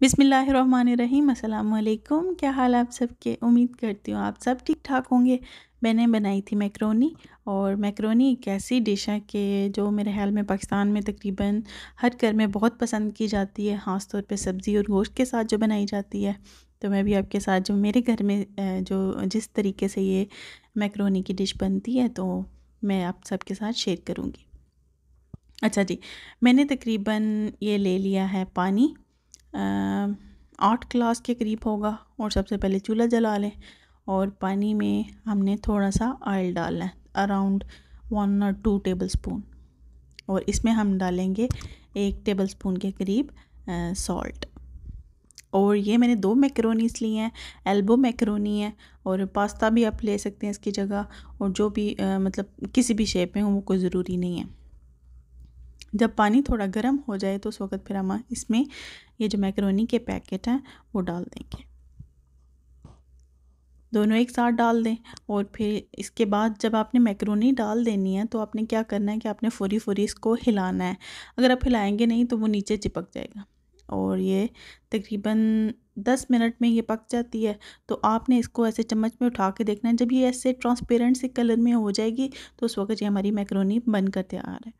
बिसमीम् अल्लाम क्या हाल आप सबके उम्मीद करती हूँ आप सब ठीक ठाक होंगे मैंने बनाई थी मैक्रोनी और मैक्रोनी एक ऐसी डिश है कि जो मेरे ख्याल में पाकिस्तान में तकरीबन हर घर में बहुत पसंद की जाती है ख़ास तौर पर सब्ज़ी और गोश्त के साथ जो बनाई जाती है तो मैं भी आपके साथ जो मेरे घर में जो जिस तरीके से ये मैक्रोनी की डिश बनती है तो मैं आप सबके साथ शेयर करूँगी अच्छा जी मैंने तकरीबन ये ले लिया है पानी आठ ग्लास के करीब होगा और सबसे पहले चूल्हा जला लें और पानी में हमने थोड़ा सा ऑयल डालना है अराउंड वन और टू टेबल स्पून और इसमें हम डालेंगे एक टेबल स्पून के करीब सॉल्ट और ये मैंने दो मैक्रोनीस लिए हैं एल्बो मैक्रोनी है और पास्ता भी आप ले सकते हैं इसकी जगह और जो भी आ, मतलब किसी भी शेप में हो वो कोई ज़रूरी नहीं है जब पानी थोड़ा गर्म हो जाए तो उस वक़्त फिर हम इसमें ये जो मैक्रोनी के पैकेट हैं वो डाल देंगे दोनों एक साथ डाल दें और फिर इसके बाद जब आपने मैक्रोनी डाल देनी है तो आपने क्या करना है कि आपने फोरी फोरी इसको हिलाना है अगर आप हिलाएंगे नहीं तो वो नीचे चिपक जाएगा और ये तकरीबन दस मिनट में ये पक जाती है तो आपने इसको ऐसे चम्मच में उठा के देखना है जब ये ऐसे ट्रांसपेरेंट से कलर में हो जाएगी तो उस वक्त ये हमारी मैक्रोनी बनकर तैयार है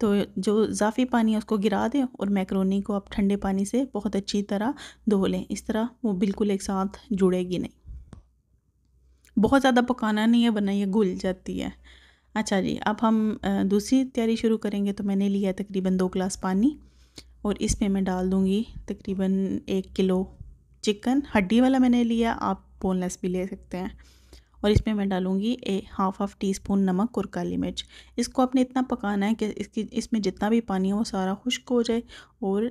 तो जो इजाफ़ी पानी है उसको गिरा दें और मैक्रोनी को आप ठंडे पानी से बहुत अच्छी तरह धो लें इस तरह वो बिल्कुल एक साथ जुड़ेगी नहीं बहुत ज़्यादा पकाना नहीं है वरना ये घुल जाती है अच्छा जी अब हम दूसरी तैयारी शुरू करेंगे तो मैंने लिया तकरीबन दो गिलास पानी और इसमें मैं डाल दूँगी तकरीबन एक किलो चिकन हड्डी वाला मैंने लिया आप बोनलेस भी ले सकते हैं और इसमें मैं डालूँगी a half half teaspoon नमक और काली मिर्च इसको आपने इतना पकाना है कि इसकी इसमें जितना भी पानी है वो सारा खुश्क हो जाए और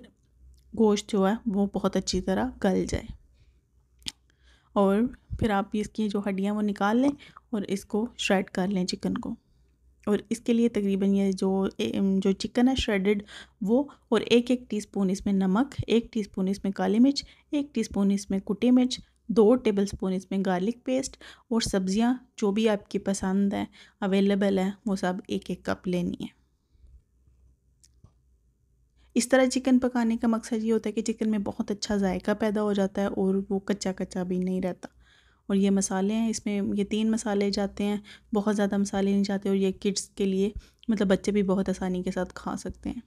गोश्त जो है वो बहुत अच्छी तरह गल जाए और फिर आप इसकी जो हड्डियाँ वो निकाल लें और इसको श्रेड कर लें चिकन को और इसके लिए तकरीबन ये जो जो चिकन है श्रेडेड वो और एक एक टीस्पून इसमें नमक एक टीस्पून इसमें काली मिर्च एक टीस्पून इसमें कुटी मिर्च दो टेबल स्पून इसमें गार्लिक पेस्ट और सब्ज़ियाँ जो भी आपकी पसंद हैं अवेलेबल हैं वो सब एक एक कप लेनी है इस तरह चिकन पकाने का मकसद ये होता है कि चिकन में बहुत अच्छा जायका पैदा हो जाता है और वो कच्चा कच्चा भी नहीं रहता और ये मसाले हैं इसमें ये तीन मसाले जाते हैं बहुत ज़्यादा मसाले नहीं जाते और ये किड्स के लिए मतलब बच्चे भी बहुत आसानी के साथ खा सकते हैं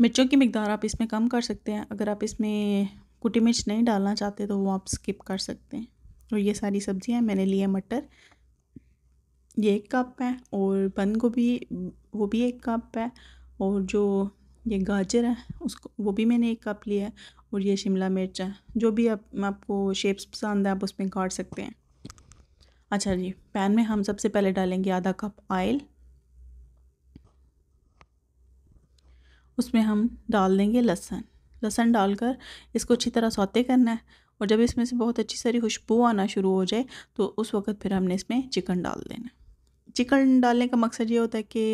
मिर्चों की मकदार आप इसमें कम कर सकते हैं अगर आप इसमें कुटी मिर्च नहीं डालना चाहते तो वो आप स्किप कर सकते हैं और तो ये सारी सब्ज़ियाँ मैंने लिए मटर ये एक कप है और बंद गोभी वो भी एक कप है और जो ये गाजर है उसको वो भी मैंने एक कप लिया है और ये शिमला मिर्च है जो भी आप आपको शेप्स पसंद है आप उसमें काट सकते हैं अच्छा जी पैन में हम सबसे पहले डालेंगे आधा कप आयल उसमें हम डाल देंगे लहसुन लहसन डालकर इसको अच्छी तरह सौते करना है और जब इसमें से बहुत अच्छी सारी खुशबू आना शुरू हो जाए तो उस वक्त फिर हमने इसमें चिकन डाल देना चिकन डालने का मकसद ये होता है कि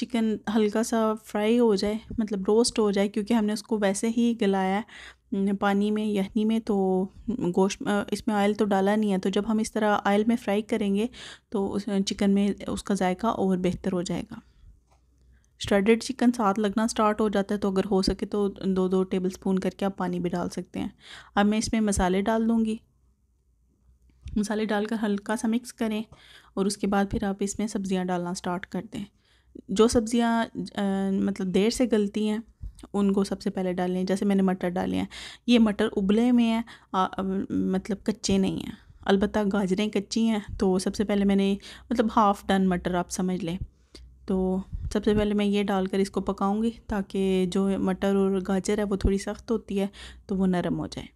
चिकन हल्का सा फ्राई हो जाए मतलब रोस्ट हो जाए क्योंकि हमने उसको वैसे ही गलाया पानी में यहनी में तो गोश्त इसमें ऑयल तो डाला नहीं है तो जब हम इस तरह ऑयल में फ्राई करेंगे तो उस चिकन में उसका जायका और बेहतर हो जाएगा श्रेडेड चिकन साथ लगना स्टार्ट हो जाता है तो अगर हो सके तो दो दो टेबल स्पून करके आप पानी भी डाल सकते हैं अब मैं इसमें मसाले डाल दूँगी मसाले डालकर हल्का सा मिक्स करें और उसके बाद फिर आप इसमें सब्ज़ियाँ डालना स्टार्ट कर दें जो सब्ज़ियाँ मतलब देर से गलती हैं उनको सबसे पहले डालें जैसे मैंने मटर डाले हैं ये मटर उबले में हैं मतलब कच्चे नहीं हैं अलबत्त गाजरें कच्ची हैं तो सबसे पहले मैंने मतलब हाफ़ डन मटर आप समझ लें तो सबसे पहले मैं ये डालकर इसको पकाऊंगी ताकि जो मटर और गाजर है वो थोड़ी सख्त होती है तो वो नरम हो जाए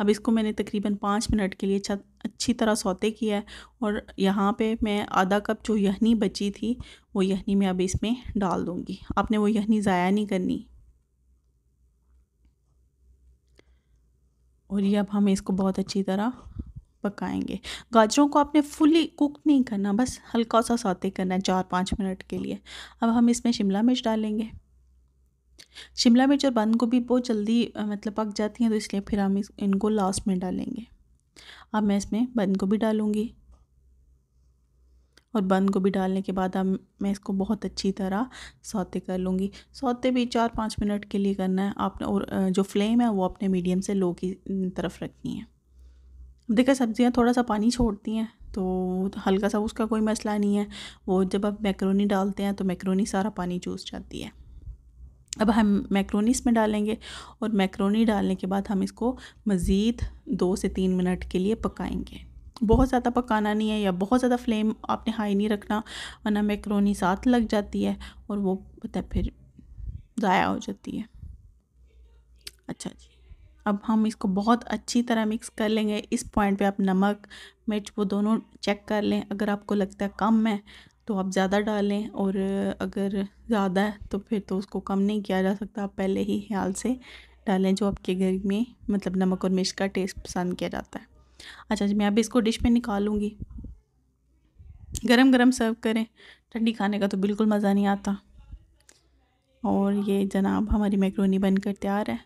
अब इसको मैंने तकरीबन पाँच मिनट के लिए अच्छी तरह सौते किया है और यहाँ पे मैं आधा कप जो यहनी बची थी वो यहनी मैं अब इसमें डाल दूँगी आपने वो यहनी ज़ाया नहीं करनी और ये अब हमें इसको बहुत अच्छी तरह पकाएंगे गाजरों को आपने फुली कुक नहीं करना बस हल्का सा सौते करना है चार पाँच मिनट के लिए अब हम इसमें शिमला मिर्च डालेंगे शिमला मिर्च और बंद गोभी बहुत जल्दी मतलब पक जाती हैं तो इसलिए फिर हम इस, इनको लास्ट में डालेंगे अब मैं इसमें बंद गोभी डालूँगी और बंद गोभी डालने के बाद अब मैं इसको बहुत अच्छी तरह सौते कर लूँगी सौते भी चार पाँच मिनट के लिए करना है आपने और जो फ्लेम है वो अपने मीडियम से लो की तरफ रखनी है देखा सब्ज़ियाँ थोड़ा सा पानी छोड़ती हैं तो हल्का सा उसका कोई मसला नहीं है वो जब आप मैक्रोनी डालते हैं तो मैक्रोनी सारा पानी चूस जाती है अब हम मैक्रोनी इसमें डालेंगे और मैक्रोनी डालने के बाद हम इसको मज़ीद दो से तीन मिनट के लिए पकाएंगे बहुत ज़्यादा पकाना नहीं है या बहुत ज़्यादा फ्लेम आपने हाई नहीं रखना वरना मैक्रोनी साथ लग जाती है और वो पता फिर ज़ाया हो जाती है अच्छा जी अब हम इसको बहुत अच्छी तरह मिक्स कर लेंगे इस पॉइंट पे आप नमक मिर्च वो दोनों चेक कर लें अगर आपको लगता है कम है तो आप ज़्यादा डालें और अगर ज़्यादा है तो फिर तो उसको कम नहीं किया जा सकता आप पहले ही ख्याल से डालें जो आपके घर में मतलब नमक और मिर्च का टेस्ट पसंद किया जाता है अच्छा जी मैं अब इसको डिश में निकालूंगी गरम गरम सर्व करें ठंडी खाने का तो बिल्कुल मज़ा नहीं आता और ये जनाब हमारी मैक्रोनी बनकर तैयार है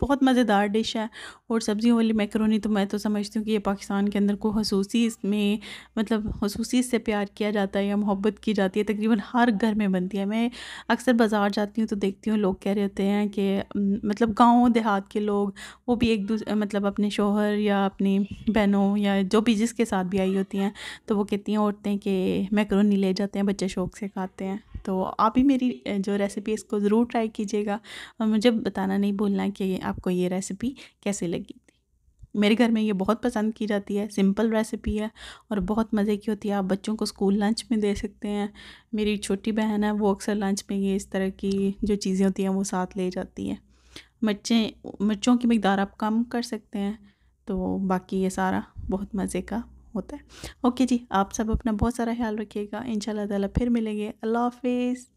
बहुत मज़ेदार डिश है और सब्ज़ियों वाली मैक्रोनी तो मैं तो समझती हूँ कि ये पाकिस्तान के अंदर को खसूसी इसमें मतलब खसूसी इससे प्यार किया जाता है या मोहब्बत की जाती है तकरीबन हर घर में बनती है मैं अक्सर बाज़ार जाती हूँ तो देखती हूँ लोग कह रहे होते हैं कि मतलब गाँव देहात के लोग वो भी एक दूसरे मतलब अपने शोहर या अपनी बहनों या जो भी जिसके साथ भी आई होती हैं तो वो कहती हैं औरतें कि मैक्रोनी ले जाते हैं बच्चे शौक से खाते हैं तो आप भी मेरी जो रेसिपी इसको ज़रूर ट्राई कीजिएगा और मुझे बताना नहीं भूलना कि आपको ये रेसिपी कैसे लगी मेरे घर में ये बहुत पसंद की जाती है सिंपल रेसिपी है और बहुत मज़े की होती है आप बच्चों को स्कूल लंच में दे सकते हैं मेरी छोटी बहन है वो अक्सर लंच में ये इस तरह की जो चीज़ें होती हैं वो साथ ले जाती है मिर्चें मिर्चों की मकदार आप कम कर सकते हैं तो बाकी ये सारा बहुत मज़े का होता है ओके जी आप सब अपना बहुत सारा ख्याल रखिएगा इन ताला फिर मिलेंगे अल्लाह हाफिज़